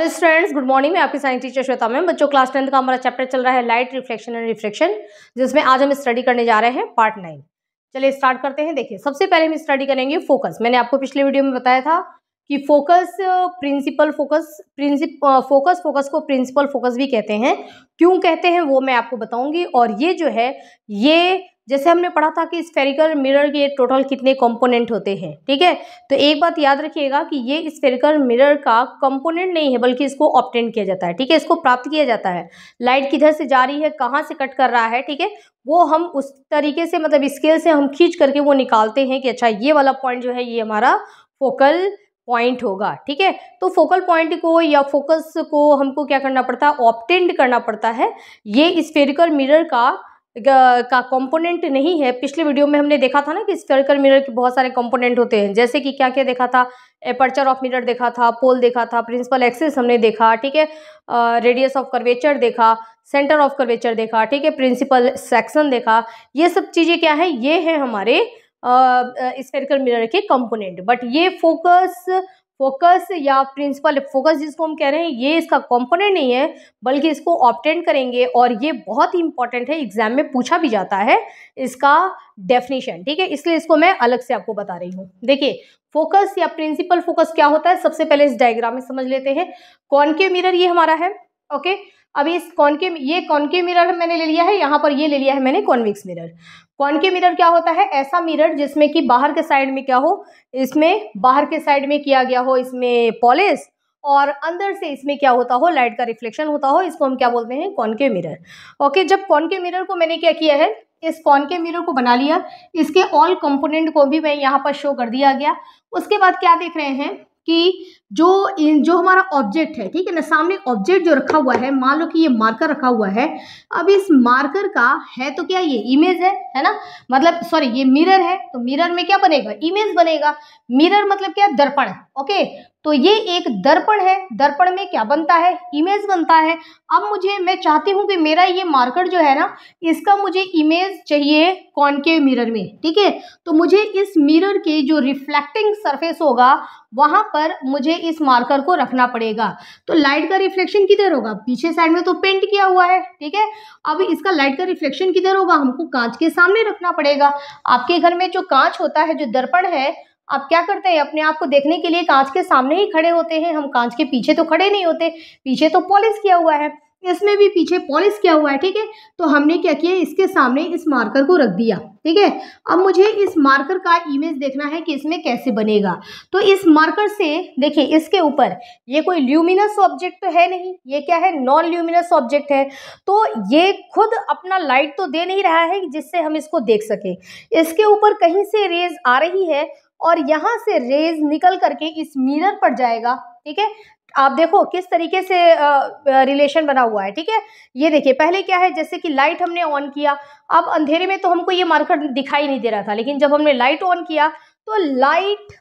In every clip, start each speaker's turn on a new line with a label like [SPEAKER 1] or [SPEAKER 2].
[SPEAKER 1] hello students good morning मैं आपकी science teacher Shweta ma'am बच्चों क्लास टेंथ का हमारा चैप्टर चल रहा है लाइट रिफ्लेक्शन एंड रिफ्लेक्शन जिसमें आज हम स्टडी करने जा रहे हैं पार्ट नाइन चलिए स्टार्ट करते हैं देखिए सबसे पहले हम स्टडी करेंगे फोकस मैंने आपको पिछले वीडियो में बताया था कि focus principal focus principal focus focus को प्रिंसिपल फोकस भी कहते हैं क्यों कहते हैं वो मैं आपको बताऊंगी और ये जो है ये जैसे हमने पढ़ा था कि स्फेरिकल मिरर के टोटल कितने कंपोनेंट होते हैं ठीक है तो एक बात याद रखिएगा कि ये स्फेरिकल मिरर का कंपोनेंट नहीं है बल्कि इसको ऑप्टेंट किया जाता है ठीक है इसको प्राप्त किया जाता है लाइट किधर से जा रही है कहाँ से कट कर रहा है ठीक है वो हम उस तरीके से मतलब स्केल से हम खींच करके वो निकालते हैं कि अच्छा ये वाला पॉइंट जो है ये हमारा फोकल पॉइंट होगा ठीक है तो फोकल पॉइंट को या फोकस को हमको क्या करना पड़ता है ऑप्टेंड करना पड़ता है ये स्फेरिकल मिरर का का कंपोनेंट नहीं है पिछले वीडियो में हमने देखा था ना कि स्पेरिकल मिरर के बहुत सारे कंपोनेंट होते हैं जैसे कि क्या क्या देखा था एपर्चर ऑफ मिरर देखा था पोल देखा था प्रिंसिपल एक्सिस हमने देखा ठीक है रेडियस ऑफ कर्वेचर देखा सेंटर ऑफ कर्वेचर देखा ठीक है प्रिंसिपल सेक्शन देखा ये सब चीज़ें क्या है ये है हमारे स्पेरिकल मिरर के कंपोनेंट बट ये फोकस फोकस या प्रिंसिपल फोकस जिसको हम कह रहे हैं ये इसका कंपोनेंट नहीं है बल्कि इसको ऑप्टेंट करेंगे और ये बहुत ही इंपॉर्टेंट है एग्जाम में पूछा भी जाता है इसका डेफिनेशन ठीक है इसलिए इसको मैं अलग से आपको बता रही हूँ देखिए फोकस या प्रिंसिपल फोकस क्या होता है सबसे पहले इस डायग्राम में समझ लेते हैं कौन के मिरर ये हमारा है ओके अभी इस कौन के ये कौन के मिरर मैंने ले लिया है यहाँ पर ये ले लिया है मैंने कॉन्विक्स मिरर के मिरर क्या होता है ऐसा मिरर जिसमें कि बाहर के साइड में क्या हो इसमें बाहर के साइड में किया गया हो इसमें पॉलिस और अंदर से इसमें क्या होता हो लाइट का रिफ्लेक्शन होता हो इसको हम क्या बोलते हैं के मिरर ओके जब के मिरर को मैंने क्या किया है इस के मिरर को बना लिया इसके ऑल कंपोनेंट को भी मैं यहाँ पर शो कर दिया गया उसके बाद क्या देख रहे हैं कि जो जो हमारा ऑब्जेक्ट है ठीक है ना सामने ऑब्जेक्ट जो रखा हुआ है मान लो कि ये मार्कर रखा हुआ है अब इस मार्कर का है तो क्या ये इमेज है है ना मतलब सॉरी ये मिरर है तो मिरर में क्या बनेगा इमेज बनेगा मिरर मतलब क्या दर्पण ओके तो ये एक दर्पण है दर्पण में क्या बनता है इमेज बनता है अब मुझे मैं चाहती हूँ कि मेरा ये मार्कर जो है ना इसका मुझे इमेज चाहिए कॉनकेव मिरर में ठीक है तो मुझे इस मिरर के जो रिफ्लेक्टिंग सरफेस होगा वहाँ पर मुझे इस मार्कर को रखना पड़ेगा तो लाइट का रिफ्लेक्शन किधर होगा पीछे साइड में तो पेंट किया हुआ है ठीक है अब इसका लाइट का रिफ्लेक्शन किधर होगा हमको कांच के सामने रखना पड़ेगा आपके घर में जो कांच होता है जो दर्पण है आप क्या करते हैं अपने आप को देखने के लिए कांच के सामने ही खड़े होते हैं हम कांच के पीछे तो खड़े नहीं होते पीछे तो पॉलिश किया हुआ है इसमें भी पीछे पॉलिश किया हुआ है ठीक है तो हमने क्या किया इसके सामने इस मार्कर को रख दिया ठीक है अब मुझे इस मार्कर का इमेज देखना है कि इसमें कैसे बनेगा तो इस मार्कर से देखिए इसके ऊपर ये कोई ल्यूमिनस ऑब्जेक्ट तो है नहीं ये क्या है नॉन ल्यूमिनस ऑब्जेक्ट है तो ये खुद अपना लाइट तो दे नहीं रहा है जिससे हम इसको देख सकें इसके ऊपर कहीं से रेज आ रही है और यहाँ से रेज निकल करके इस मिरर पर जाएगा ठीक है आप देखो किस तरीके से रिलेशन बना हुआ है ठीक है ये देखिए पहले क्या है जैसे कि लाइट हमने ऑन किया अब अंधेरे में तो हमको ये मार्कर दिखाई नहीं दे रहा था लेकिन जब हमने लाइट ऑन किया तो लाइट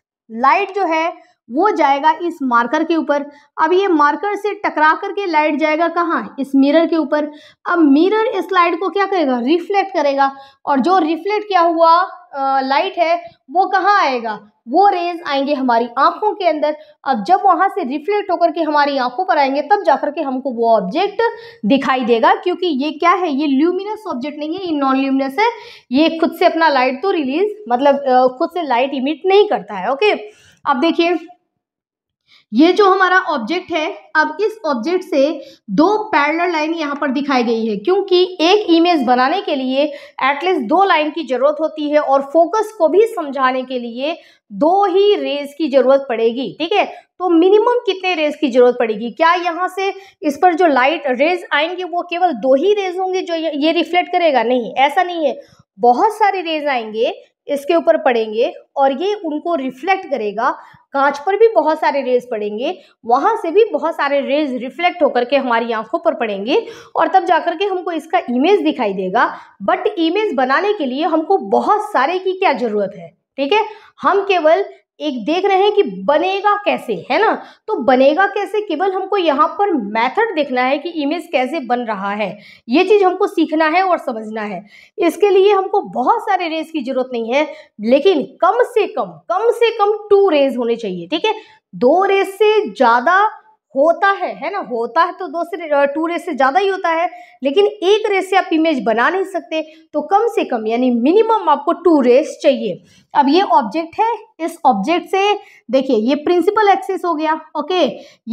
[SPEAKER 1] लाइट जो है वो जाएगा इस मार्कर के ऊपर अब ये मार्कर से टकरा करके लाइट जाएगा कहाँ इस मिरर के ऊपर अब मिरर इस लाइट को क्या करेगा रिफ्लेक्ट करेगा और जो रिफ्लेक्ट किया हुआ लाइट है वो कहाँ आएगा वो रेज आएंगे हमारी आंखों के अंदर अब जब वहाँ से रिफ्लेक्ट होकर के हमारी आंखों पर आएंगे तब जाकर के हमको वो ऑब्जेक्ट दिखाई देगा क्योंकि ये क्या है ये ल्यूमिनस ऑब्जेक्ट नहीं है ये नॉन ल्यूमिनस है ये खुद से अपना लाइट तो रिलीज मतलब खुद से लाइट इमिट नहीं करता है ओके अब देखिए ये जो हमारा ऑब्जेक्ट है अब इस ऑब्जेक्ट से दो पैरल लाइन यहाँ पर दिखाई गई है क्योंकि एक इमेज बनाने के लिए एटलीस्ट दो लाइन की जरूरत होती है और फोकस को भी समझाने के लिए दो ही रेज की जरूरत पड़ेगी ठीक है तो मिनिमम कितने रेज की जरूरत पड़ेगी क्या यहाँ से इस पर जो लाइट रेज आएंगे वो केवल दो ही रेज होंगे जो ये रिफ्लेक्ट करेगा नहीं ऐसा नहीं है बहुत सारे रेज आएंगे इसके ऊपर पड़ेंगे और ये उनको रिफ्लेक्ट करेगा कांच पर भी बहुत सारे रेज पड़ेंगे वहाँ से भी बहुत सारे रेज रिफ्लेक्ट होकर के हमारी आंखों पर पड़ेंगे और तब जाकर के हमको इसका इमेज दिखाई देगा बट इमेज बनाने के लिए हमको बहुत सारे की क्या ज़रूरत है ठीक है हम केवल एक देख रहे हैं कि बनेगा कैसे है ना तो बनेगा कैसे केवल हमको यहाँ पर मेथड देखना है कि इमेज कैसे बन रहा है ये चीज़ हमको सीखना है और समझना है इसके लिए हमको बहुत सारे रेज की ज़रूरत नहीं है लेकिन कम से कम कम से कम टू रेज होने चाहिए ठीक है दो रेज से ज़्यादा होता है है ना होता है तो दो से टू रेस से ज़्यादा ही होता है लेकिन एक रेस से आप इमेज बना नहीं सकते तो कम से कम यानी मिनिमम आपको टू रेस चाहिए अब ये ऑब्जेक्ट है इस ऑब्जेक्ट से देखिए ये प्रिंसिपल एक्सेस हो गया ओके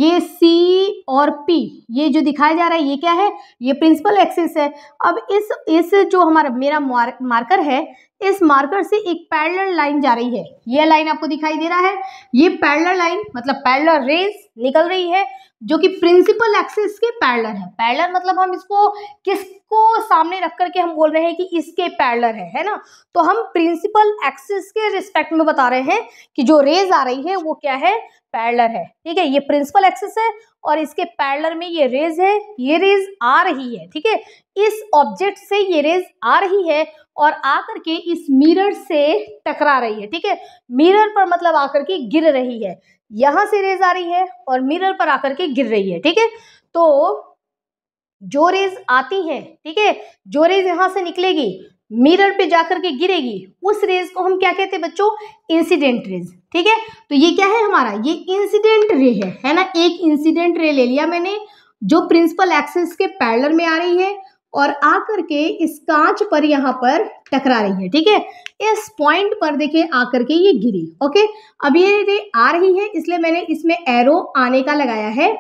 [SPEAKER 1] ये सी और पी ये जो दिखाया जा रहा है ये क्या है ये प्रिंसिपल एक्सेस है अब इस इस जो हमारा मेरा मार्कर है इस मार्कर से एक पैरलर लाइन जा रही है यह लाइन आपको दिखाई दे रहा है ये पैरलर लाइन मतलब पैरलर रेस निकल रही है जो कि प्रिंसिपल एक्सिस के पैरलर है पैरलर मतलब हम इसको किसको सामने रख करके हम बोल रहे हैं कि इसके पैरलर है है ना तो हम प्रिंसिपल एक्सिस के रिस्पेक्ट में बता रहे हैं कि जो रेज आ रही है वो क्या है पैरलर है ठीक है ये प्रिंसिपल एक्सिस है और इसके पैरलर में ये रेज है ये रेज आ रही है ठीक है इस ऑब्जेक्ट से ये रेज आ रही है और आकर के इस मिरर से टकरा रही है ठीक है मिरर पर मतलब आकर के गिर रही है यहां से रेज आ रही है और मिरर पर आकर के गिर रही है ठीक है तो जो रेज आती है ठीक है जो रेज यहां से निकलेगी मिरर पे जाकर के गिरेगी उस रेज को हम क्या कहते हैं बच्चों इंसिडेंट रेज ठीक है तो ये क्या है हमारा ये इंसिडेंट रे है है ना एक इंसिडेंट रे ले लिया मैंने जो प्रिंसिपल एक्सिस के पैरलर में आ रही है और आकर के इस कांच पर यहाँ पर टकरा रही है ठीक है इस पॉइंट पर देखिए आकर के ये गिरी ओके अब ये रे आ रही है इसलिए मैंने इसमें एरो आने का लगाया है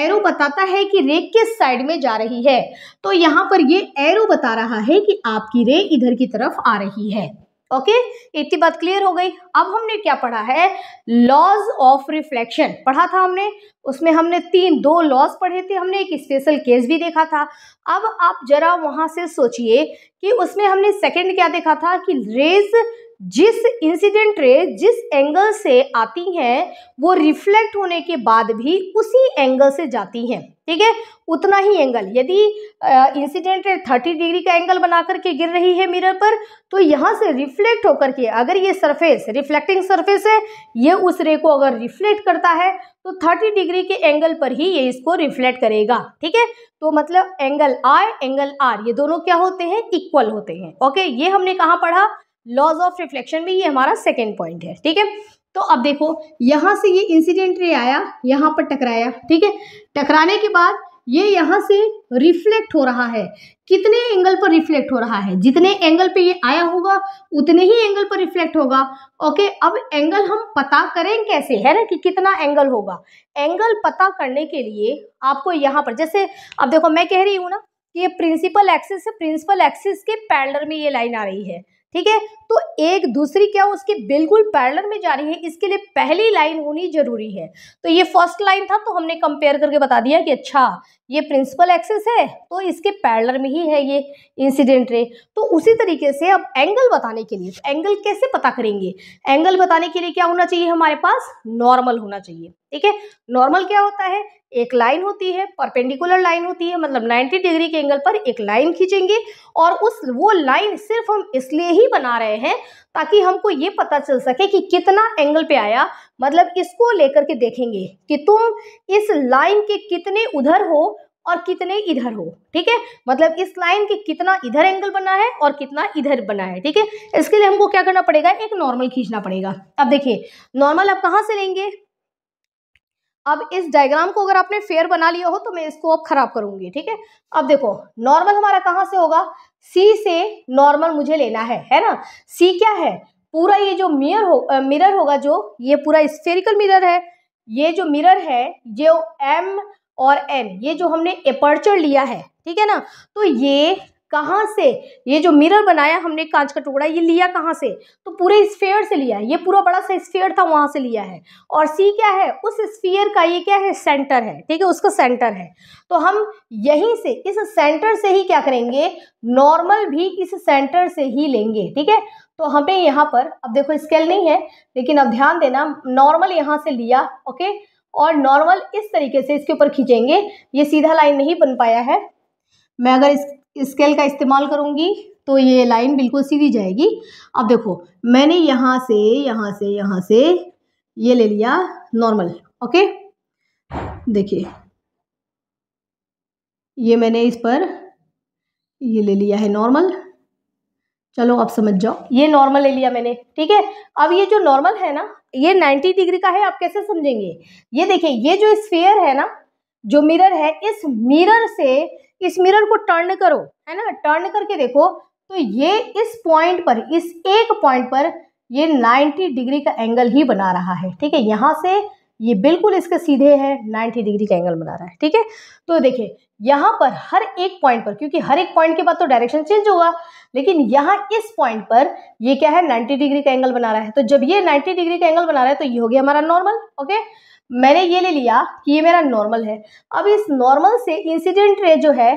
[SPEAKER 1] एरो बताता है कि रे किस साइड में जा रही है तो यहाँ पर ये एरो बता रहा है कि आपकी रे इधर की तरफ आ रही है ओके इतनी बात क्लियर हो गई अब हमने क्या पढ़ा है लॉज ऑफ रिफ्लेक्शन पढ़ा था हमने उसमें हमने तीन दो लॉज पढ़े थे हमने एक स्पेशल केस भी देखा था अब आप जरा वहां से सोचिए कि उसमें हमने सेकंड क्या देखा था कि रेज जिस इंसिडेंट रे जिस एंगल से आती हैं वो रिफ्लेक्ट होने के बाद भी उसी एंगल से जाती हैं ठीक है उतना ही एंगल यदि इंसिडेंट रे थर्टी डिग्री का एंगल बना करके गिर रही है मिरर पर तो यहाँ से रिफ्लेक्ट होकर के अगर ये सरफेस रिफ्लेक्टिंग सरफेस है ये उस रे को अगर रिफ्लेक्ट करता है तो थर्टी डिग्री के एंगल पर ही ये इसको रिफ्लेक्ट करेगा ठीक है तो मतलब एंगल आई एंगल आर ये दोनों क्या होते हैं इक्वल होते हैं ओके ये हमने कहाँ पढ़ा लॉज ऑफ रिफ्लेक्शन में ये हमारा सेकेंड पॉइंट है ठीक है तो अब देखो यहाँ से ये इंसिडेंट रे आया यहाँ पर टकराया ठीक है टकराने के बाद ये यहाँ से रिफ्लेक्ट हो रहा है कितने एंगल पर रिफ्लेक्ट हो रहा है जितने एंगल पे ये आया होगा उतने ही एंगल पर रिफ्लेक्ट होगा ओके अब एंगल हम पता करें कैसे है ना कि कितना एंगल होगा एंगल पता करने के लिए आपको यहाँ पर जैसे अब देखो मैं कह रही हूँ ना कि ये प्रिंसिपल एक्सिस प्रिंसिपल एक्सिस के पैंडर में ये लाइन आ रही है ठीक है तो एक दूसरी क्या उसके बिल्कुल पैरलर में जा रही है इसके लिए पहली लाइन होनी जरूरी है तो ये फर्स्ट लाइन था तो हमने कंपेयर करके बता दिया कि अच्छा ये प्रिंसिपल एक्सिस है तो इसके पैरलर में ही है ये इंसिडेंट रे तो उसी तरीके से अब एंगल बताने के लिए तो एंगल कैसे पता करेंगे एंगल बताने के लिए क्या होना चाहिए हमारे पास नॉर्मल होना चाहिए ठीक है नॉर्मल क्या होता है एक लाइन होती है परपेंडिकुलर लाइन होती है मतलब 90 डिग्री के एंगल पर एक लाइन खींचेंगे और उस वो लाइन सिर्फ हम इसलिए ही बना रहे हैं ताकि हमको ये पता चल सके कि कितना एंगल पे आया मतलब इसको लेकर के देखेंगे कि तुम इस लाइन के कितने उधर हो और कितने इधर हो ठीक है मतलब इस लाइन के कितना इधर एंगल बना है और कितना इधर बना है ठीक है इसके लिए हमको क्या करना पड़ेगा एक नॉर्मल खींचना पड़ेगा अब देखिए नॉर्मल आप कहाँ से लेंगे अब इस डायग्राम को अगर आपने फेयर बना लिया हो तो मैं इसको अब खराब करूंगी ठीक है अब देखो नॉर्मल हमारा कहाँ से होगा सी से नॉर्मल मुझे लेना है है ना सी क्या है पूरा ये जो मिरर हो मिरर होगा जो ये पूरा स्फेरिकल मिरर है ये जो मिरर है ये एम और एन ये जो हमने एपर्चर लिया है ठीक है ना तो ये कहाँ से ये जो मिरर बनाया हमने कांच का टुकड़ा ये लिया कहाँ से तो पूरे स्फेयर से लिया है ये पूरा बड़ा सा स्फेयर था वहाँ से लिया है और सी क्या है उस स्फीयर का ये क्या है सेंटर है ठीक है उसका सेंटर है तो हम यहीं से इस सेंटर से ही क्या करेंगे नॉर्मल भी इस सेंटर से ही लेंगे ठीक है तो हमें यहाँ पर अब देखो स्केल नहीं है लेकिन अब ध्यान देना नॉर्मल यहाँ से लिया ओके और नॉर्मल इस तरीके से इसके ऊपर खींचेंगे ये सीधा लाइन नहीं बन पाया है मैं अगर इस स्केल का इस्तेमाल करूँगी तो ये लाइन बिल्कुल सीधी जाएगी अब देखो मैंने यहाँ से यहाँ से यहाँ से ये ले लिया नॉर्मल ओके देखिए ये मैंने इस पर ये ले लिया है नॉर्मल चलो आप समझ जाओ ये नॉर्मल ले लिया मैंने ठीक है अब ये जो नॉर्मल है ना ये 90 डिग्री का है आप कैसे समझेंगे ये देखिए ये जो स्फेयर है ना जो मिरर है इस मिरर से इस मिरर को टर्न करो है ना टर्न करके देखो तो ये इस पॉइंट पर इस एक पॉइंट पर ये 90 डिग्री का एंगल ही बना रहा है ठीक है यहां से ये बिल्कुल इसके सीधे है 90 डिग्री का एंगल बना रहा है ठीक है तो देखिए यहां पर हर एक पॉइंट पर क्योंकि हर एक पॉइंट के बाद तो डायरेक्शन चेंज होगा लेकिन यहां इस पॉइंट पर ये क्या है 90 डिग्री का एंगल बना रहा है तो जब ये 90 डिग्री का एंगल बना रहा है तो ये हो गया हमारा नॉर्मल ओके मैंने ये ले लिया कि ये मेरा नॉर्मल है अब इस नॉर्मल से इंसिडेंट रे जो है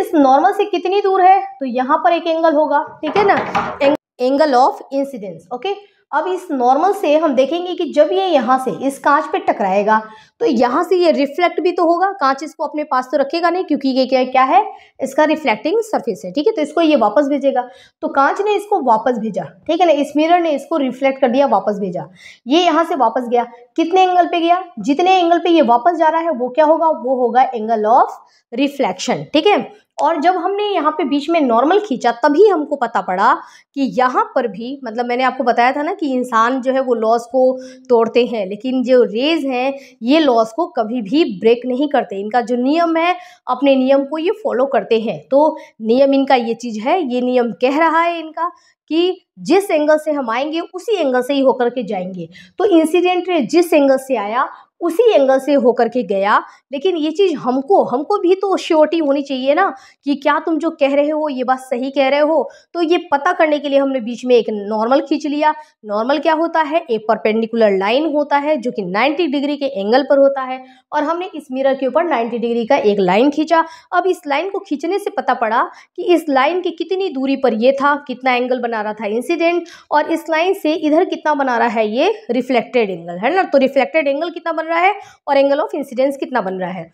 [SPEAKER 1] इस नॉर्मल से कितनी दूर है तो यहां पर एक एंगल होगा ठीक है ना एंगल ऑफ इंसिडेंस ओके अब इस नॉर्मल से हम देखेंगे कि जब ये यहाँ से इस कांच पे टकराएगा तो यहाँ से ये रिफ्लेक्ट भी तो होगा कांच इसको अपने पास तो रखेगा नहीं क्योंकि ये क्या क्या है इसका रिफ्लेक्टिंग सरफेस है ठीक है तो इसको ये वापस भेजेगा तो कांच ने इसको वापस भेजा ठीक है ना इस मिरर ने इसको रिफ्लेक्ट कर दिया वापस भेजा ये यहाँ से वापस गया कितने एंगल पे गया जितने एंगल पे ये वापस जा रहा है वो क्या होगा वो होगा एंगल ऑफ रिफ्लेक्शन ठीक है और जब हमने यहाँ पे बीच में नॉर्मल खींचा तभी हमको पता पड़ा कि यहाँ पर भी मतलब मैंने आपको बताया था ना कि इंसान जो है वो लॉस को तोड़ते हैं लेकिन जो रेज हैं ये लॉस को कभी भी ब्रेक नहीं करते इनका जो नियम है अपने नियम को ये फॉलो करते हैं तो नियम इनका ये चीज़ है ये नियम कह रहा है इनका कि जिस एंगल से हम आएंगे उसी एंगल से ही होकर के जाएंगे तो इंसिडेंट जिस एंगल से आया उसी एंगल से होकर के गया लेकिन ये चीज़ हमको हमको भी तो श्योरिटी होनी चाहिए ना कि क्या तुम जो कह रहे हो ये बात सही कह रहे हो तो ये पता करने के लिए हमने बीच में एक नॉर्मल खींच लिया नॉर्मल क्या होता है एक परपेंडिकुलर लाइन होता है जो कि 90 डिग्री के एंगल पर होता है और हमने इस मिरर के ऊपर 90 डिग्री का एक लाइन खींचा अब इस लाइन को खींचने से पता पड़ा कि इस लाइन की कितनी दूरी पर ये था कितना एंगल बना रहा था इंसिडेंट और इस लाइन से इधर कितना बना रहा है ये रिफ्लेक्टेड एंगल है ना तो रिफ्लेक्टेड एंगल कितना बना रहा है और एंगल ऑफ इंसिडेंस कितना बन रहा है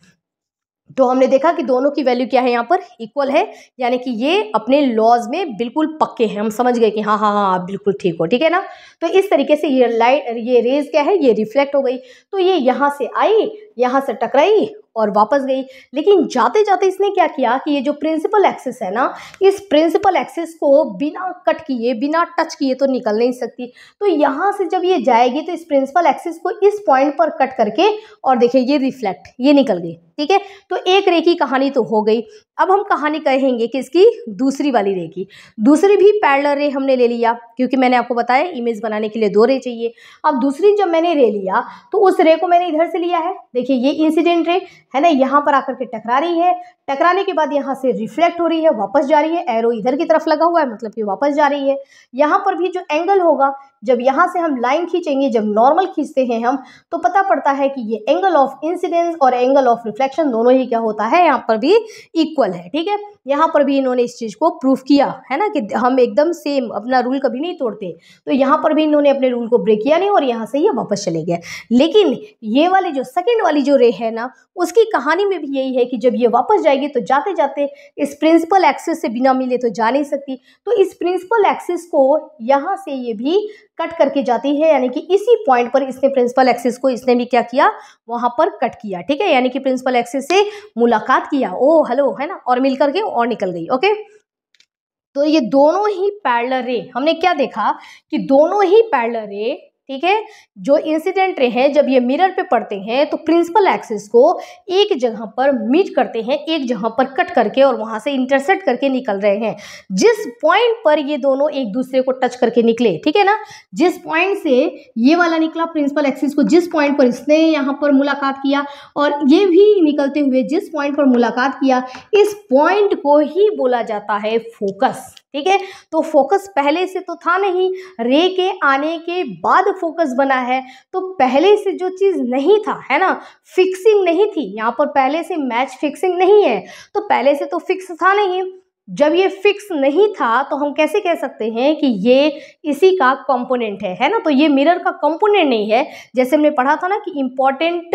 [SPEAKER 1] तो हमने देखा कि दोनों की वैल्यू क्या है यहाँ पर इक्वल है यानी कि ये अपने लॉज में बिल्कुल पक्के हैं हम समझ गए कि हाँ हाँ हाँ बिल्कुल ठीक हो ठीक है ना तो इस तरीके से ये लाइट ये रेज क्या है ये रिफ्लेक्ट हो गई तो ये यहाँ से आई यहाँ से टकराई और वापस गई लेकिन जाते जाते इसने क्या किया कि ये जो प्रिंसिपल एक्सेस है ना इस प्रिंसिपल एक्सेस को बिना कट किए बिना टच किए तो निकल नहीं सकती तो यहाँ से जब ये जाएगी तो इस प्रिंसिपल एक्सेस को इस पॉइंट पर कट करके और देखिए ये रिफ्लेक्ट ये निकल गई ठीक है तो एक रे की कहानी तो हो गई अब हम कहानी कहेंगे कि इसकी दूसरी वाली रे की दूसरी भी पैरलर रे हमने ले लिया क्योंकि मैंने आपको बताया इमेज बनाने के लिए दो रे चाहिए अब दूसरी जब मैंने रे लिया तो उस रे को मैंने इधर से लिया है देखिए ये इंसिडेंट रे है ना यहाँ पर आकर के टकरा रही है टकराने के बाद यहाँ से रिफ्लेक्ट हो रही है वापस जा रही है एरो इधर की तरफ लगा हुआ है मतलब कि वापस जा रही है यहाँ पर भी जो एंगल होगा जब यहाँ से हम लाइन खींचेंगे जब नॉर्मल खींचते हैं हम तो पता पड़ता है कि ये एंगल ऑफ इंसिडेंस और एंगल ऑफ रिफ्लेक्शन दोनों ही क्या होता है यहाँ पर भी इक्वल इक्वल है ठीक है यहाँ पर भी इन्होंने इस चीज़ को प्रूफ किया है ना कि हम एकदम सेम अपना रूल कभी नहीं तोड़ते तो यहाँ पर भी इन्होंने अपने रूल को ब्रेक किया नहीं और यहाँ से ये वापस चले गए लेकिन ये वाले जो सेकेंड वाली जो रे है ना उसकी कहानी में भी यही है कि जब ये वापस जाएगी तो जाते जाते इस प्रिंसिपल एक्सेस से बिना मिले तो जा नहीं सकती तो इस प्रिंसिपल एक्सेस को यहाँ से ये भी कट करके जाती है यानी कि इसी पॉइंट पर इसने प्रिंसिपल एक्सेस को इसने भी क्या किया वहाँ पर कट किया ठीक है यानी कि प्रिंसिपल एक्सेस से मुलाकात किया ओ हेलो है ना ना और मिल करके और निकल गई ओके तो ये दोनों ही पैरलर रे हमने क्या देखा कि दोनों ही पैरलर रे ठीक है जो इंसिडेंट रे हैं जब ये मिरर पे पड़ते हैं तो प्रिंसिपल एक्सिस को एक जगह पर मीट करते हैं एक जगह पर कट करके और वहाँ से इंटरसेट करके निकल रहे हैं जिस पॉइंट पर ये दोनों एक दूसरे को टच करके निकले ठीक है ना जिस पॉइंट से ये वाला निकला प्रिंसिपल एक्सिस को जिस पॉइंट पर इसने यहाँ पर मुलाकात किया और ये भी निकलते हुए जिस पॉइंट पर मुलाकात किया इस पॉइंट को ही बोला जाता है फोकस ठीक है तो फोकस पहले से तो था नहीं रे के आने के बाद फोकस बना है तो पहले से जो चीज़ नहीं था है ना फिक्सिंग नहीं थी यहां पर पहले से मैच फिक्सिंग नहीं है तो पहले से तो फिक्स था नहीं जब ये फिक्स नहीं था तो हम कैसे कह सकते हैं कि ये इसी का कंपोनेंट है है ना तो ये मिरर का कंपोनेंट नहीं है जैसे हमने पढ़ा था ना कि इम्पॉर्टेंट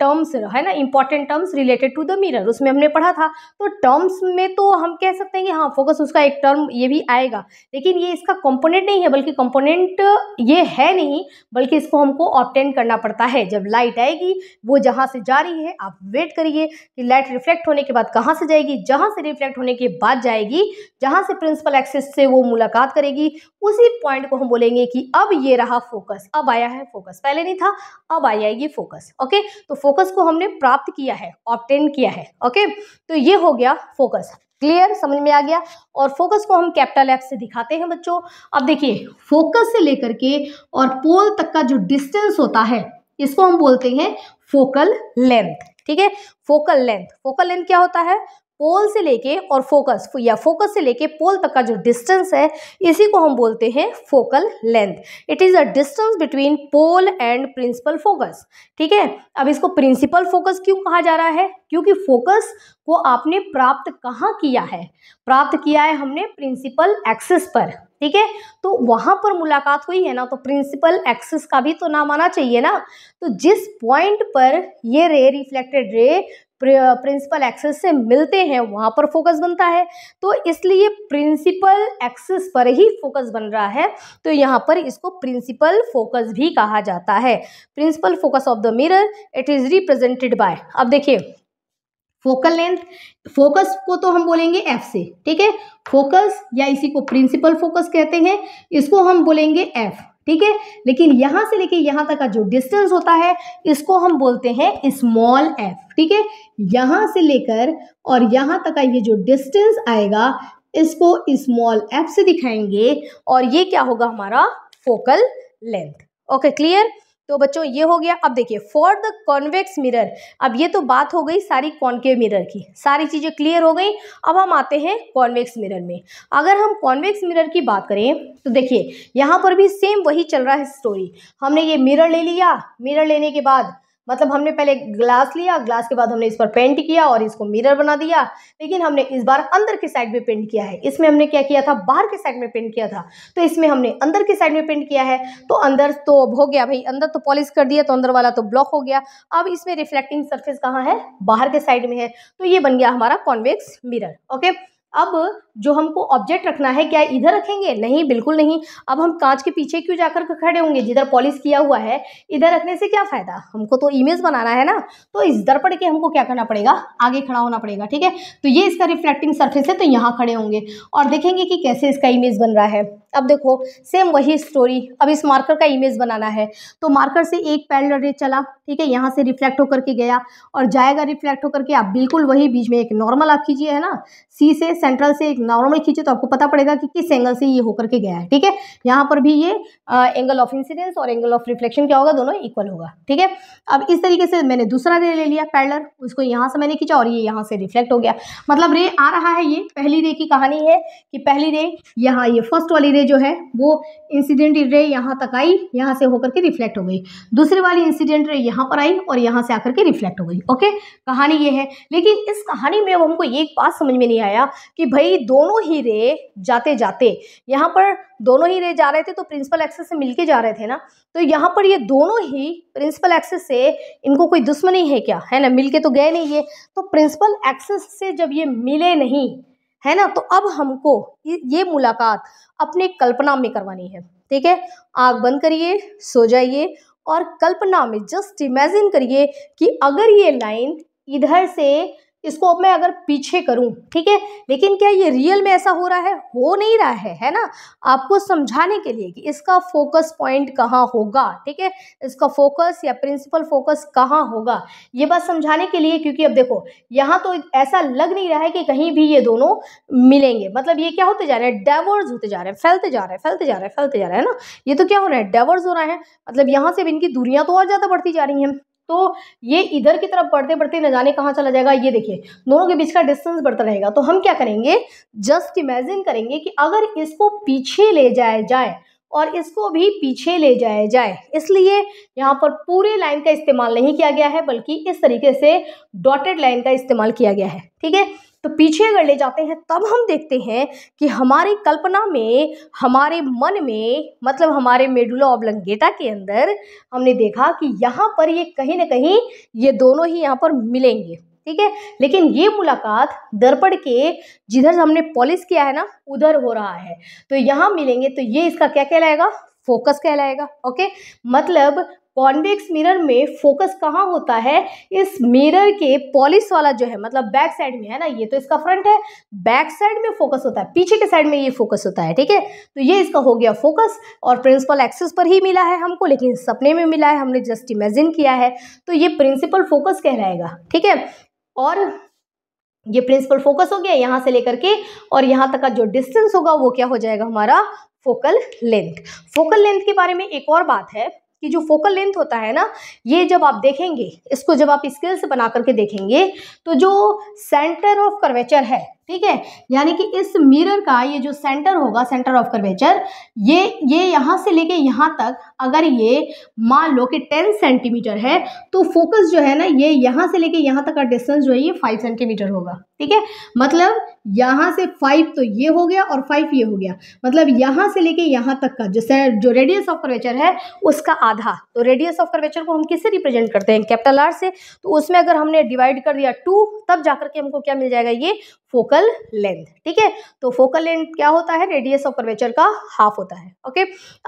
[SPEAKER 1] टर्म्स है ना important terms related to the mirror उसमें हमने पढ़ा था तो टर्म्स में तो हम कह सकते हैं कि हाँ फोकस उसका एक टर्म ये भी आएगा लेकिन ये इसका कॉम्पोनेंट नहीं है बल्कि कॉम्पोनेंट ये है नहीं बल्कि इसको हमको ऑप्टेंड करना पड़ता है जब लाइट आएगी वो जहाँ से जा रही है आप वेट करिए कि लाइट रिफ्लेक्ट होने के बाद कहाँ से जाएगी जहाँ से रिफ्लेक्ट होने के बाद जाएगी जहां से प्रिंसिपल एक्सिस से वो मुलाकात करेगी उसी पॉइंट को हम बोलेंगे कि अब ये रहा फोकस अब आया है फोकस पहले नहीं था अब आया है ये फोकस ओके तो फोकस को हमने प्राप्त किया है ऑप्टेन किया है ओके तो ये हो गया फोकस क्लियर समझ में आ गया और फोकस को हम कैपिटल एफ से दिखाते हैं बच्चों अब देखिए फोकस से लेकर के और पोल तक का जो डिस्टेंस होता है इसको हम बोलते हैं फोकल लेंथ ठीक है फोकल लेंथ फोकल लेंथ क्या होता है पोल से लेके और फोकस या फोकस से लेके पोल तक का जो डिस्टेंस है इसी को हम बोलते हैं focal length it is a distance between pole and principal focus ठीक है अब इसको प्रिंसिपल फोकस क्यों कहा जा रहा है क्योंकि फोकस को आपने प्राप्त कहाँ किया है प्राप्त किया है हमने प्रिंसिपल एक्सिस पर ठीक है तो वहाँ पर मुलाकात हुई है ना तो प्रिंसिपल एक्सिस का भी तो नाम आना चाहिए ना तो जिस पॉइंट पर ये रे रिफ्लेक्टेड रे प्रिंसिपल एक्सेस से मिलते हैं वहाँ पर फोकस बनता है तो इसलिए प्रिंसिपल एक्सेस पर ही फोकस बन रहा है तो यहाँ पर इसको प्रिंसिपल फोकस भी कहा जाता है principal focus of the mirror it is represented by अब देखिए फोकल लेंथ फोकस को तो हम बोलेंगे एफ से ठीक है फोकस या इसी को प्रिंसिपल फोकस कहते हैं इसको हम बोलेंगे एफ ठीक है लेकिन यहां से लेके यहां तक का जो डिस्टेंस होता है इसको हम बोलते हैं स्मॉल एफ ठीक है यहां से लेकर और यहां तक का ये जो डिस्टेंस आएगा इसको स्मॉल एफ से दिखाएंगे और ये क्या होगा हमारा फोकल लेंथ ओके क्लियर तो बच्चों ये हो गया अब देखिए फॉर द कॉन्वेक्स मिरर अब ये तो बात हो गई सारी कॉन्केव मिरर की सारी चीज़ें क्लियर हो गई अब हम आते हैं कॉन्वेक्स मिरर में अगर हम कॉन्वेक्स मिरर की बात करें तो देखिए यहाँ पर भी सेम वही चल रहा है स्टोरी हमने ये मिरर ले लिया मिरर लेने के बाद मतलब हमने पहले ग्लास लिया ग्लास के बाद हमने इस पर पेंट किया और इसको मिरर बना दिया लेकिन हमने इस बार अंदर के साइड में पेंट किया है इसमें हमने क्या किया था बाहर के साइड में पेंट किया था तो इसमें हमने अंदर के साइड में पेंट किया है तो अंदर तो अब हो गया भाई अंदर तो पॉलिश कर दिया तो अंदर वाला तो ब्लॉक हो गया अब इसमें रिफ्लेक्टिंग सर्फेस कहाँ है बाहर के साइड में है तो ये बन गया हमारा कॉन्वेक्स मिरर ओके अब जो हमको ऑब्जेक्ट रखना है क्या इधर रखेंगे नहीं बिल्कुल नहीं अब हम कांच के पीछे क्यों जाकर खड़े होंगे जिधर पॉलिश किया हुआ है इधर रखने से क्या फ़ायदा हमको तो इमेज बनाना है ना तो इस दर्पण के हमको क्या करना पड़ेगा आगे खड़ा होना पड़ेगा ठीक है तो ये इसका रिफ्लेक्टिंग सर्फेस है तो यहाँ खड़े होंगे और देखेंगे कि कैसे इसका इमेज बन रहा है अब देखो सेम वही स्टोरी अब इस मार्कर का इमेज बनाना है तो मार्कर से एक पैरल चला ठीक है यहाँ से रिफ्लेक्ट होकर के गया और जाएगा रिफ्लेक्ट होकर के आप बिल्कुल वही बीच में एक नॉर्मल आप खींचिए है ना सी से सेंट्रल से एक नॉर्मल खींचे तो आपको पता पड़ेगा कि किस एंगल से ये होकर के गया है ठीक है यहाँ पर भी ये आ, एंगल ऑफ इंसिडेंस और एंगल ऑफ रिफ्लेक्शन क्या होगा दोनों इक्वल होगा ठीक है अब इस तरीके से मैंने दूसरा रे ले लिया पैडलर उसको यहाँ से मैंने खींचा और ये यहाँ से रिफ्लेक्ट हो गया मतलब रे आ रहा है ये पहली रे की कहानी है कि पहली रे यहाँ ये फर्स्ट वाली रे जो है वो इंसिडेंट रे यहाँ तक आई यहाँ से होकर के रिफ्लेक्ट हो गई दूसरी वाली इंसिडेंट रे यहाँ यहाँ पर आई और यहाँ से आकर के रिफ्लेक्ट हो गई ओके कहानी ये है लेकिन इस कहानी में अब हमको एक बात समझ में नहीं आया कि भाई दोनों ही रे जाते जाते यहाँ पर दोनों ही रे जा रहे थे तो प्रिंसिपल एक्सेस से मिलके जा रहे थे ना तो यहाँ पर ये दोनों ही प्रिंसिपल एक्सेस से इनको कोई दुश्मनी है क्या है ना मिलके तो गए नहीं ये तो प्रिंसिपल एक्सेस से जब ये मिले नहीं है ना तो अब हमको ये मुलाकात अपने कल्पना में करवानी है ठीक है आग बंद करिए सो जाइए और कल्पना में जस्ट इमेजिन करिए कि अगर ये लाइन इधर से इसको अब मैं अगर पीछे करूं ठीक है लेकिन क्या ये रियल में ऐसा हो रहा है हो नहीं रहा है है ना आपको समझाने के लिए कि इसका फोकस पॉइंट कहाँ होगा ठीक है इसका फोकस या प्रिंसिपल फोकस कहाँ होगा ये बात समझाने के लिए क्योंकि अब देखो यहाँ तो ऐसा लग नहीं रहा है कि कहीं भी ये दोनों मिलेंगे मतलब ये क्या होते जा रहे हैं डाइवर्स होते जा रहे हैं फैलते जा रहे हैं फैलते जा रहे हैं फैलते जा रहे हैं ना ये तो क्या हो रहा है डाइवर्स हो रहा है मतलब यहाँ से इनकी दूरियाँ तो और ज़्यादा बढ़ती जा रही हैं तो ये इधर की तरफ बढ़ते बढ़ते न जाने कहाँ चला जाएगा ये देखिए दोनों के बीच का डिस्टेंस बढ़ता रहेगा तो हम क्या करेंगे जस्ट इमेजिन करेंगे कि अगर इसको पीछे ले जाया जाए और इसको भी पीछे ले जाया जाए इसलिए यहाँ पर पूरे लाइन का इस्तेमाल नहीं किया गया है बल्कि इस तरीके से डॉटेड लाइन का इस्तेमाल किया गया है ठीक है तो पीछे अगर ले जाते हैं तब हम देखते हैं कि हमारी कल्पना में हमारे मन में मतलब हमारे मेडुला ऑबलंगेटा के अंदर हमने देखा कि यहाँ पर ये कहीं ना कहीं ये दोनों ही यहाँ पर मिलेंगे ठीक है लेकिन ये मुलाकात दर्पण के जिधर हमने पॉलिश किया है ना उधर हो रहा है तो यहाँ मिलेंगे तो ये इसका क्या कहलाएगा फोकस कहलाएगा ओके मतलब कॉन्वेक्स मिरर में फोकस कहाँ होता है इस मिरर के पॉलिस वाला जो है मतलब बैक साइड में है ना ये तो इसका फ्रंट है बैक साइड में फोकस होता है पीछे के साइड में ये फोकस होता है ठीक है तो ये इसका हो गया फोकस और प्रिंसिपल एक्सेस पर ही मिला है हमको लेकिन सपने में मिला है हमने जस्ट इमेजिन किया है तो ये प्रिंसिपल फोकस कहलाएगा ठीक है और ये प्रिंसिपल फोकस हो गया यहाँ से लेकर के और यहाँ तक का जो डिस्टेंस होगा वो क्या हो जाएगा हमारा फोकल लेंथ फोकल लेंथ के बारे में एक और बात है कि जो फोकल लेंथ होता है ना ये जब आप देखेंगे इसको जब आप स्केल से बना करके देखेंगे तो जो सेंटर ऑफ कर्वेचर है ठीक है यानी कि इस मिरर का ये जो सेंटर होगा सेंटर ऑफ कर्वेचर ये ये यहाँ से लेके यहाँ तक अगर ये मान लो कि टेन सेंटीमीटर है तो फोकस जो है ना ये यहाँ से लेके यहाँ तक का डिस्टेंस जो है ये फाइव सेंटीमीटर होगा ठीक है मतलब यहाँ से फाइव तो ये हो गया और फाइव ये हो गया मतलब यहाँ से लेके यहाँ तक का जैसे जो रेडियस ऑफ कर्वेचर है उसका आधा तो रेडियस ऑफ कर्वेचर को हम किससे रिप्रेजेंट करते हैं कैपिटल आर से तो उसमें अगर हमने डिवाइड कर दिया टू तब जाकर के हमको क्या मिल जाएगा ये फोकल लेंथ ठीक है तो फोकल लेंथ क्या होता है रेडियस ऑफ कर्वेचर का हाफ होता है ओके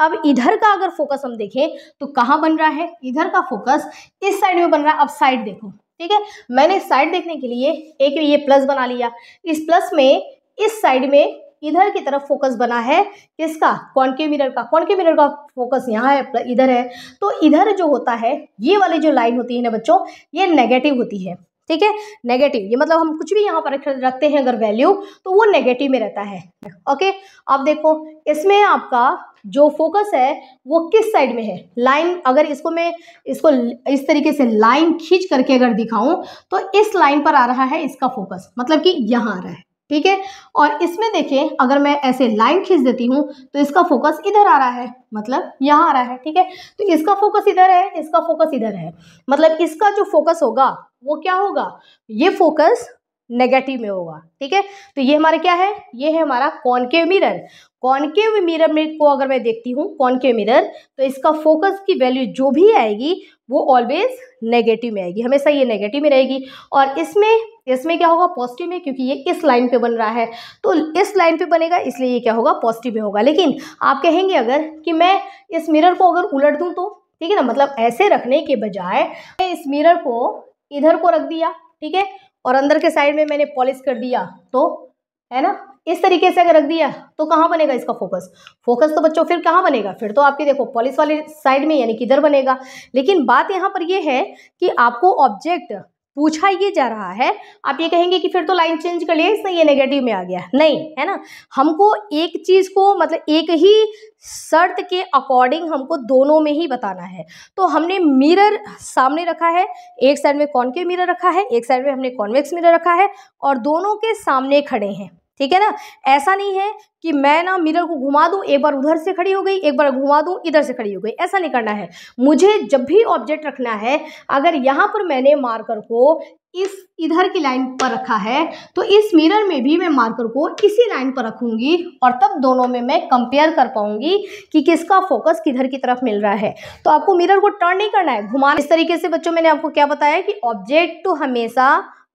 [SPEAKER 1] अब इधर का अगर फोकस हम देखें तो कहाँ बन रहा है इधर का फोकस इस साइड में बन रहा है अब साइड देखो ठीक है मैंने साइड देखने के लिए एक ये प्लस बना लिया इस प्लस में इस साइड में इधर की तरफ फोकस बना है किसका के मिरर का के मिरर का फोकस यहाँ है इधर है तो इधर जो होता है ये वाली जो लाइन होती है ना बच्चों ये नेगेटिव होती है ठीक है नेगेटिव ये मतलब हम कुछ भी यहाँ पर रखते हैं अगर वैल्यू तो वो नेगेटिव में रहता है ओके अब देखो इसमें आपका जो फोकस है वो किस साइड में है लाइन अगर इसको मैं इसको इस तरीके से लाइन खींच करके अगर दिखाऊं तो इस लाइन पर आ रहा है इसका फोकस मतलब कि यहाँ आ रहा है ठीक है और इसमें देखिए अगर मैं ऐसे लाइन खींच देती हूँ तो इसका फोकस इधर आ रहा है मतलब यहाँ आ रहा है ठीक है तो इसका फोकस इधर है इसका फोकस इधर है मतलब इसका जो फोकस होगा वो क्या होगा ये फोकस नेगेटिव में होगा ठीक है तो ये हमारा क्या है ये है हमारा कॉनकेव मिरर कॉनकेव मिरर में को अगर मैं देखती हूँ कॉनकेव मिरर तो इसका फोकस की वैल्यू जो भी आएगी वो ऑलवेज नेगेटिव में आएगी हमेशा ये नेगेटिव में रहेगी और इसमें इसमें क्या होगा पॉजिटिव में क्योंकि ये इस लाइन पे बन रहा है तो इस लाइन पे बनेगा इसलिए ये क्या होगा पॉजिटिव में होगा लेकिन आप कहेंगे अगर कि मैं इस मिरर को अगर उलट दूँ तो ठीक है ना मतलब ऐसे रखने के बजाय मैं इस मिरर को इधर को रख दिया ठीक है और अंदर के साइड में मैंने पॉलिश कर दिया तो है ना इस तरीके से अगर रख दिया तो कहाँ बनेगा इसका फोकस फोकस तो बच्चों फिर कहाँ बनेगा फिर तो आपके देखो पॉलिस वाले साइड में यानी किधर बनेगा लेकिन बात यहाँ पर यह है कि आपको ऑब्जेक्ट पूछा ये जा रहा है आप ये कहेंगे कि फिर तो लाइन चेंज कर लिया इसने ये नेगेटिव में आ गया नहीं है ना हमको एक चीज़ को मतलब एक ही शर्त के अकॉर्डिंग हमको दोनों में ही बताना है तो हमने मिरर सामने रखा है एक साइड में कॉनकेव मिरर रखा है एक साइड में हमने कॉन्वेक्स मिरर रखा है और दोनों के सामने खड़े हैं ठीक है ना ऐसा नहीं है कि मैं ना मिरर को घुमा दूं एक बार उधर से खड़ी हो गई एक बार घुमा दूं इधर से खड़ी हो गई ऐसा नहीं करना है मुझे जब भी ऑब्जेक्ट रखना है अगर यहाँ पर मैंने मार्कर को इस इधर की लाइन पर रखा है तो इस मिरर में भी मैं मार्कर को इसी लाइन पर रखूंगी और तब दोनों में मैं कंपेयर कर पाऊंगी कि किसका फोकस किधर की तरफ मिल रहा है तो आपको मिरर को टर्न नहीं करना है घुमा इस तरीके से बच्चों मैंने आपको क्या बताया कि ऑब्जेक्ट तो हमेशा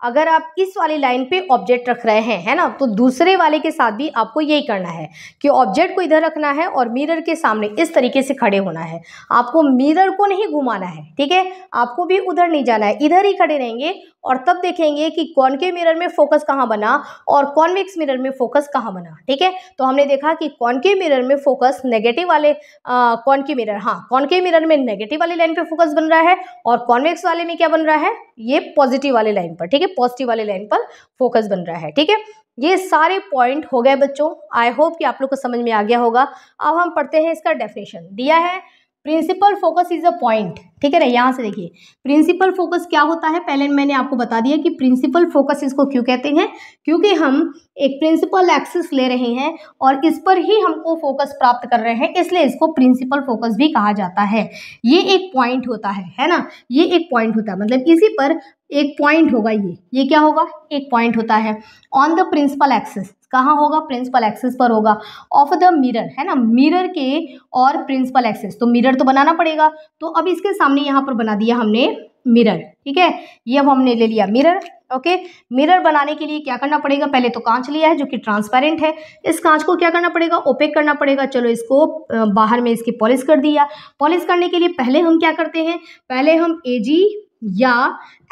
[SPEAKER 1] अगर आप इस वाली लाइन पे ऑब्जेक्ट रख रहे हैं है ना तो दूसरे वाले के साथ भी आपको यही करना है कि ऑब्जेक्ट को इधर रखना है और मिरर के सामने इस तरीके से खड़े होना है आपको मिरर को नहीं घुमाना है ठीक है आपको भी उधर नहीं जाना है इधर ही खड़े रहेंगे और तब देखेंगे कि के मिरर में फोकस कहाँ बना और कॉन्वेक्स मिरर में फोकस कहाँ बना ठीक है तो हमने देखा कि के मिरर में फोकस नेगेटिव वाले के मिरर हाँ के मिरर में नेगेटिव वाली लाइन पे फोकस बन रहा है और कॉन्वेक्स वाले में क्या बन रहा है ये पॉजिटिव वाले लाइन पर ठीक है पॉजिटिव वाले लाइन पर फोकस बन रहा है ठीक है ये सारे पॉइंट हो गए बच्चों आई होप कि आप लोग को समझ में आ गया होगा अब हम पढ़ते हैं इसका डेफिनेशन दिया है principal focus is a point ठीक है ना यहाँ से देखिए प्रिंसिपल फोकस क्या होता है पहले मैंने आपको बता दिया कि प्रिंसिपल फोकस इसको क्यों कहते हैं क्योंकि हम एक प्रिंसिपल एक्सिस ले रहे हैं और इस पर ही हमको फोकस प्राप्त कर रहे हैं इसलिए इसको प्रिंसिपल फोकस भी कहा जाता है ये एक पॉइंट होता है है ना ये एक पॉइंट होता है मतलब इसी पर एक पॉइंट होगा ये ये क्या होगा एक पॉइंट होता है ऑन द प्रिंसिपल एक्सिस कहाँ होगा प्रिंसिपल एक्सेस पर होगा ऑफ द मिरर है ना मिरर के और प्रिंसिपल एक्सिस तो मिरर तो बनाना पड़ेगा तो अब इसके सामने यहाँ पर बना दिया हमने मिरर ठीक है ये अब हमने ले लिया मिरर ओके मिरर बनाने के लिए क्या करना पड़ेगा पहले तो कांच लिया है जो कि ट्रांसपेरेंट है इस कांच को क्या करना पड़ेगा ओपेक करना पड़ेगा चलो इसको बाहर में इसकी पॉलिश कर दिया पॉलिश करने के लिए पहले हम क्या करते हैं पहले हम ए जी या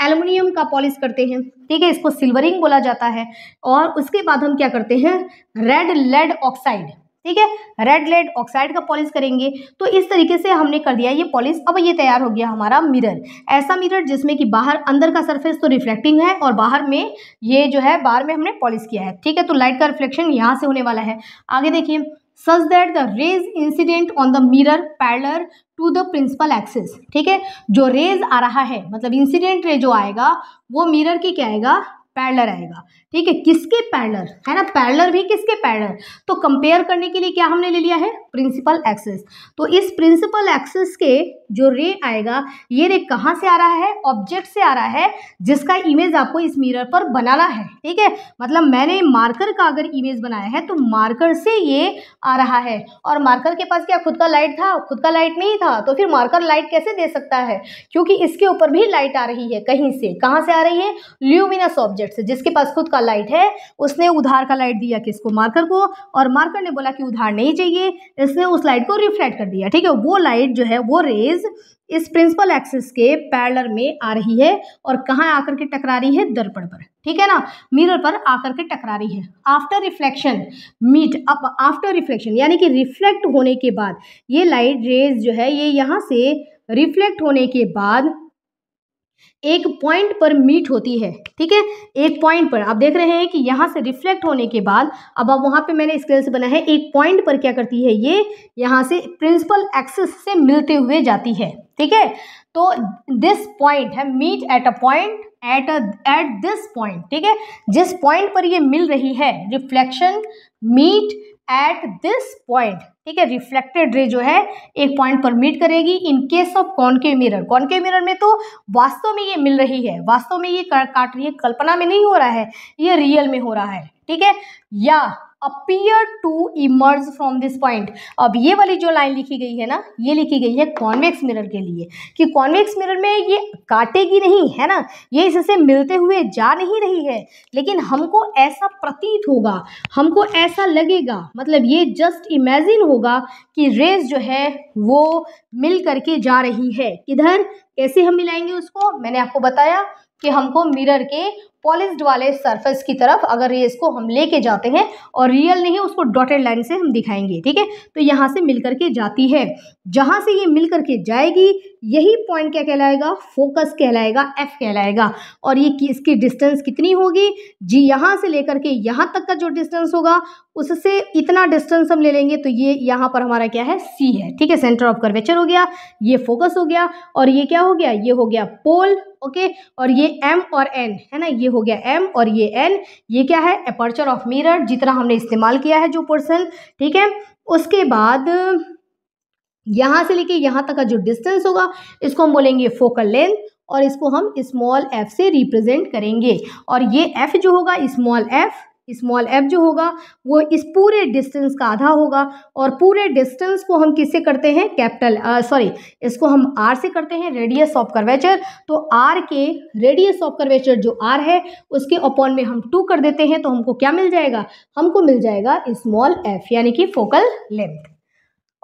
[SPEAKER 1] एल्युमिनियम का पॉलिश करते हैं ठीक है इसको सिल्वरिंग बोला जाता है और उसके बाद हम क्या करते हैं रेड लेड ऑक्साइड ठीक है रेड लेड ऑक्साइड का पॉलिश करेंगे तो इस तरीके से हमने कर दिया ये पॉलिश अब ये तैयार हो गया हमारा मिरर ऐसा मिरर जिसमें कि बाहर अंदर का सरफेस तो रिफ्लेक्टिंग है और बाहर में ये जो है बाहर में हमने पॉलिश किया है ठीक है तो लाइट का रिफ्लेक्शन यहाँ से होने वाला है आगे देखिए such that the rays incident on the mirror parallel to the principal axis ठीक है जो रेज आ रहा है मतलब इंसिडेंट रे जो आएगा वो मिरर की क्या आएगा पैलर आएगा ठीक है किसके पैरलर है ना पैरलर भी किसके पैरलर तो कंपेयर करने के लिए क्या हमने ले लिया है प्रिंसिपल एक्सेस तो इस प्रिंसिपल एक्सेस के जो रे आएगा ये रे कहाँ से आ रहा है ऑब्जेक्ट से आ रहा है जिसका इमेज आपको इस मिरर पर बनाना है ठीक है मतलब मैंने मार्कर का अगर इमेज बनाया है तो मार्कर से ये आ रहा है और मार्कर के पास क्या खुद का लाइट था खुद का लाइट नहीं था तो फिर मार्कर लाइट कैसे दे सकता है क्योंकि इसके ऊपर भी लाइट आ रही है कहीं से कहाँ से आ रही है ल्यूमिनस ऑब्जेक्ट से जिसके पास खुद का का लाइट है उसने उधार का लाइट दिया किसको मार्कर को और मार्कर ने बोला कि उधार नहीं चाहिए इसने उस लाइट को रिफ्लेक्ट कर दिया ठीक है वो लाइट जो है वो रेज इस प्रिंसिपल एक्सिस के पैरलर में आ रही है और कहाँ आकर के टकरा रही है दर्पण पर ठीक है ना मिरर पर आकर के टकरा रही है after reflection meet up after reflection यानी कि रिफ्लेक्ट होने के बाद ये लाइट रेज जो है ये यहाँ से रिफ्लेक्ट होने के बाद एक पॉइंट पर मीट होती है ठीक है एक पॉइंट पर आप देख रहे हैं कि यहाँ से रिफ्लेक्ट होने के बाद अब आप वहाँ पे मैंने स्केल से बना है एक पॉइंट पर क्या करती है ये यहाँ से प्रिंसिपल एक्सिस से मिलते हुए जाती है ठीक है तो दिस पॉइंट है meet at a point at at this point ठीक है जिस पॉइंट पर ये मिल रही है reflection meet at this point ठीक है रिफ्लेक्टेड रे जो है एक पॉइंट पर मीट करेगी in case of concave mirror के मिरर में तो वास्तव में ये मिल रही है वास्तव में ये काट रही है कल्पना में नहीं हो रहा है ये रियल में हो रहा है ठीक है या appear to emerge from this point अब ये वाली जो लाइन लिखी गई है ना ये लिखी गई है कॉन्वेक्स मिरर के लिए कि कॉन्वेक्स मिरर में ये काटेगी नहीं है ना ये इससे मिलते हुए जा नहीं रही है लेकिन हमको ऐसा प्रतीत होगा हमको ऐसा लगेगा मतलब ये जस्ट इमेजिन होगा कि रेस जो है वो मिल करके जा रही है किधर कैसे हम मिलाएंगे उसको मैंने आपको बताया कि हमको मिरर के पॉलिस्ड वाले सरफेस की तरफ अगर ये इसको हम लेके जाते हैं और रियल नहीं उसको डॉटेड लाइन से हम दिखाएंगे ठीक है तो यहाँ से मिल के जाती है जहाँ से ये मिल के जाएगी यही पॉइंट क्या कहलाएगा फोकस कहलाएगा एफ कहलाएगा और ये कि इसकी डिस्टेंस कितनी होगी जी यहाँ से लेकर के यहाँ तक का जो डिस्टेंस होगा उससे इतना डिस्टेंस हम ले लेंगे तो ये यहाँ पर हमारा क्या है सी है ठीक है सेंटर ऑफ कर्वेचर हो गया ये फोकस हो गया और ये क्या हो गया ये हो गया पोल ओके और ये एम और एन है ना ये हो गया एम और ये एन ये क्या है अपर्चर ऑफ मिरर जितना हमने इस्तेमाल किया है जो पोर्सन ठीक है उसके बाद यहाँ से लेके यहाँ तक का जो डिस्टेंस होगा इसको हम बोलेंगे फोकल लेंथ और इसको हम स्मॉल एफ से रिप्रेजेंट करेंगे और ये एफ जो होगा स्मॉल एफ स्मॉल एफ जो होगा वो इस पूरे डिस्टेंस का आधा होगा और पूरे डिस्टेंस को हम किससे करते हैं कैपिटल सॉरी इसको हम आर से करते हैं रेडियस ऑफ कर्वेचर तो आर के रेडियस ऑफ कर्वेचर जो आर है उसके अपॉन में हम टू कर देते हैं तो हमको क्या मिल जाएगा हमको मिल जाएगा स्मॉल एफ यानी कि फोकल लेंथ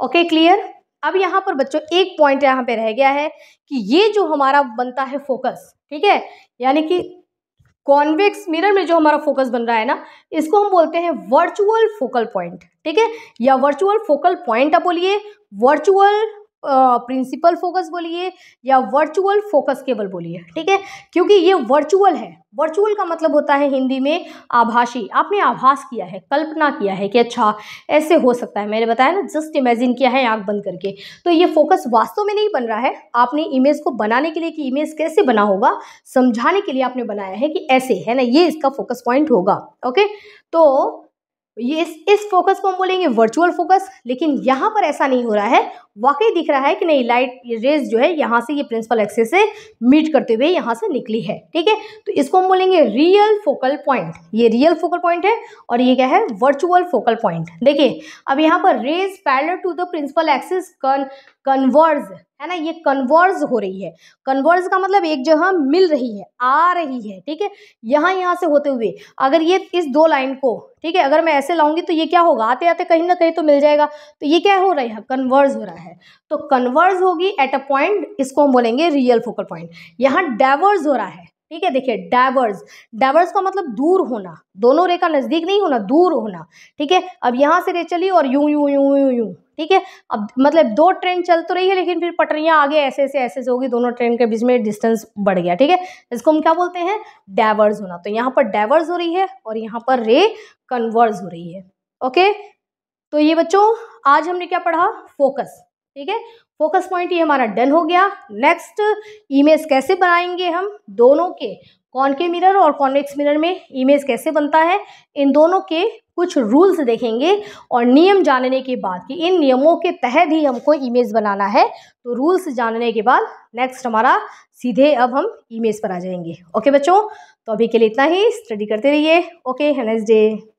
[SPEAKER 1] ओके क्लियर अब यहाँ पर बच्चों एक पॉइंट यहाँ पे रह गया है कि ये जो हमारा बनता है फोकस ठीक है यानी कि कॉन्वेक्स मिरर में जो हमारा फोकस बन रहा है ना इसको हम बोलते हैं वर्चुअल फोकल पॉइंट ठीक है या वर्चुअल फोकल पॉइंट आप बोलिए वर्चुअल प्रिंसिपल फोकस बोलिए या वर्चुअल फोकस केवल बोलिए ठीक है क्योंकि ये वर्चुअल है वर्चुअल का मतलब होता है हिंदी में आभाषी आपने आभास किया है कल्पना किया है कि अच्छा ऐसे हो सकता है मैंने बताया ना जस्ट इमेजिन किया है आँख बंद करके तो ये फोकस वास्तव में नहीं बन रहा है आपने इमेज को बनाने के लिए कि इमेज कैसे बना होगा समझाने के लिए आपने बनाया है कि ऐसे है ना ये इसका फोकस पॉइंट होगा ओके तो ये इस इस फोकस को हम बोलेंगे वर्चुअल फोकस लेकिन यहाँ पर ऐसा नहीं हो रहा है वाकई दिख रहा है कि नहीं लाइट रेज जो है यहाँ से ये प्रिंसिपल एक्सेस से मीट करते हुए यहाँ से निकली है ठीक है तो इसको हम बोलेंगे रियल फोकल पॉइंट ये रियल फोकल पॉइंट है और ये क्या है वर्चुअल फोकल पॉइंट देखिए अब यहाँ पर rays parallel to the principal axis con converge है ना ये कन्वर्ज हो रही है कन्वर्ज का मतलब एक जगह मिल रही है आ रही है ठीक है यहाँ यहाँ से होते हुए अगर ये इस दो लाइन को ठीक है अगर मैं ऐसे लाऊंगी तो ये क्या होगा आते आते कहीं ना कहीं तो मिल जाएगा तो ये क्या हो रहा है कन्वर्ज हो रहा है तो कन्वर्ज होगी एट अ पॉइंट इसको हम बोलेंगे रियल फोकल पॉइंट यहाँ डाइवर्स हो रहा है ठीक है देखिए डाइवर्स डाइवर्स का मतलब दूर होना दोनों रेखा नज़दीक नहीं होना दूर होना ठीक है अब यहाँ से रे चली और यूं यूं यूं यूं यूं ठीक है अब मतलब दो ट्रेन चल तो रही है लेकिन फिर पटरियाँ आगे ऐसे ऐसे ऐसे होगी दोनों ट्रेन के बीच में डिस्टेंस बढ़ गया ठीक है इसको हम क्या बोलते हैं डाइवर्स होना तो यहाँ पर डाइवर्स हो रही है और यहाँ पर रे कन्वर्स हो रही है ओके तो ये बच्चों आज हमने क्या पढ़ा फोकस ठीक है फोकस पॉइंट ये हमारा डन हो गया नेक्स्ट इमेज कैसे बनाएंगे हम दोनों के के मिरर और कॉन्वेक्स मिरर में इमेज कैसे बनता है इन दोनों के कुछ रूल्स देखेंगे और नियम जानने के बाद कि इन नियमों के तहत ही हमको इमेज बनाना है तो रूल्स जानने के बाद नेक्स्ट हमारा सीधे अब हम इमेज पर आ जाएंगे ओके बच्चों तो अभी के लिए इतना ही स्टडी करते रहिए ओके नेक्स्ट डे